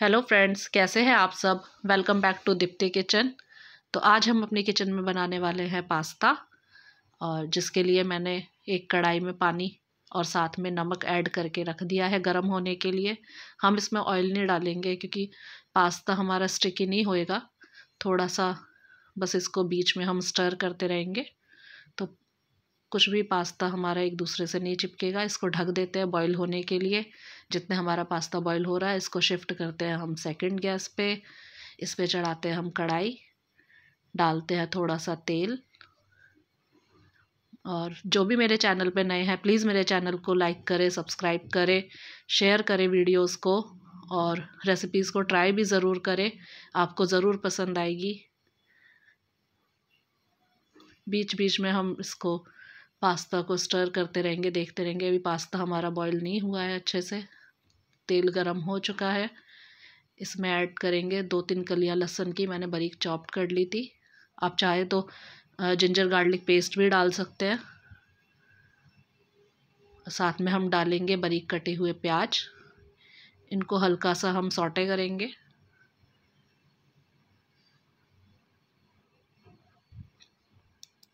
hello friends कैसे हैं आप सब welcome back to Dipti kitchen तो आज हम अपने किचन में बनाने वाले हैं पास्ता और जिसके लिए मैंने एक कढ़ाई में पानी और साथ में नमक ऐड करके रख दिया है गर्म होने के लिए हम इसमें ऑयल नहीं डालेंगे क्योंकि पास्ता हमारा स्टिकी नहीं होएगा थोड़ा सा बस इसको बीच में हम स्टर करते रहेंगे कुछ भी पास्ता हमारा एक दूसरे से नहीं चिपकेगा इसको ढक देते हैं बॉईल होने के लिए जितने हमारा पास्ता बॉईल हो रहा है इसको शिफ्ट करते हैं हम सेकंड गैस पे इस पर चढ़ाते हैं हम कढ़ाई डालते हैं थोड़ा सा तेल और जो भी मेरे चैनल पे नए हैं प्लीज़ मेरे चैनल को लाइक करें सब्सक्राइब करें शेयर करें वीडियोज़ को और रेसिपीज़ को ट्राई भी ज़रूर करें आपको ज़रूर पसंद आएगी बीच बीच में हम इसको पास्ता को स्टर करते रहेंगे देखते रहेंगे अभी पास्ता हमारा बॉईल नहीं हुआ है अच्छे से तेल गरम हो चुका है इसमें ऐड करेंगे दो तीन कलियां लहसन की मैंने बारीक चॉप कर ली थी आप चाहे तो जिंजर गार्लिक पेस्ट भी डाल सकते हैं साथ में हम डालेंगे बारीक कटे हुए प्याज इनको हल्का सा हम सॉटे करेंगे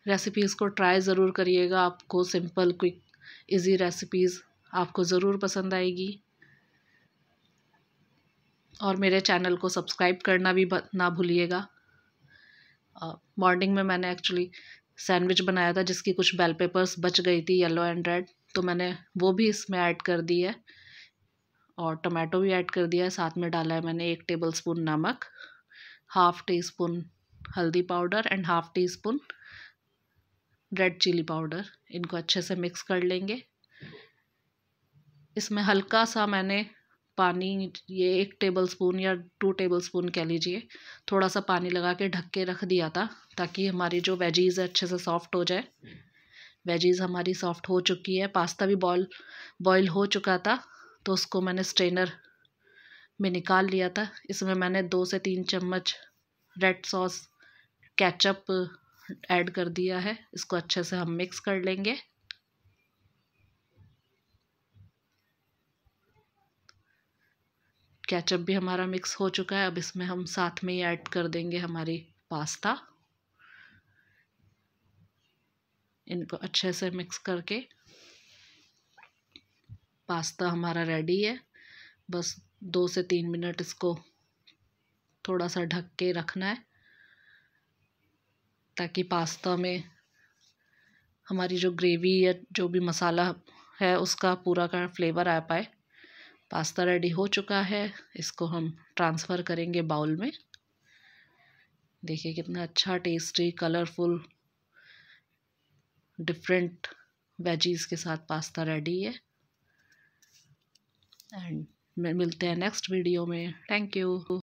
रेसिपीज़ को ट्राई ज़रूर करिएगा आपको सिंपल क्विक इजी रेसिपीज़ आपको ज़रूर पसंद आएगी और मेरे चैनल को सब्सक्राइब करना भी ना भूलिएगा मॉर्निंग में मैंने एक्चुअली सैंडविच बनाया था जिसकी कुछ बेल पेपर्स बच गई थी येलो एंड रेड तो मैंने वो भी इसमें ऐड कर दी है और टमाटो भी ऐड कर दिया है साथ में डाला है मैंने एक टेबल स्पून नमक हाफ़ टी स्पून हल्दी powder and half teaspoon red chilli powder इनको अच्छे से मिक्स कर लेंगे इसमें हल्का सा मैंने पानी ये एक टेबल स्पून या टू टेबल स्पून कह लीजिए थोड़ा सा पानी लगा के ढक के रख दिया था ताकि हमारी जो वेजीज़ है अच्छे से सॉफ्ट हो जाए वेजीज़ हमारी सॉफ्ट हो चुकी है पास्ता भी बॉयल बॉयल हो चुका था तो उसको मैंने स्ट्रेनर में निकाल लिया था इसमें मैंने दो से तीन चम्मच रेड सॉस केचप ऐड कर दिया है इसको अच्छे से हम मिक्स कर लेंगे कैचअप भी हमारा मिक्स हो चुका है अब इसमें हम साथ में ही ऐड कर देंगे हमारी पास्ता इनको अच्छे से मिक्स करके पास्ता हमारा रेडी है बस दो से तीन मिनट इसको थोड़ा सा ढक के रखना है ताकि पास्ता में हमारी जो ग्रेवी या जो भी मसाला है उसका पूरा का फ्लेवर आ पाए पास्ता रेडी हो चुका है इसको हम ट्रांसफ़र करेंगे बाउल में देखिए कितना अच्छा टेस्टी कलरफुल डिफरेंट वेजीज़ के साथ पास्ता रेडी है एंड मिलते हैं नेक्स्ट वीडियो में थैंक यू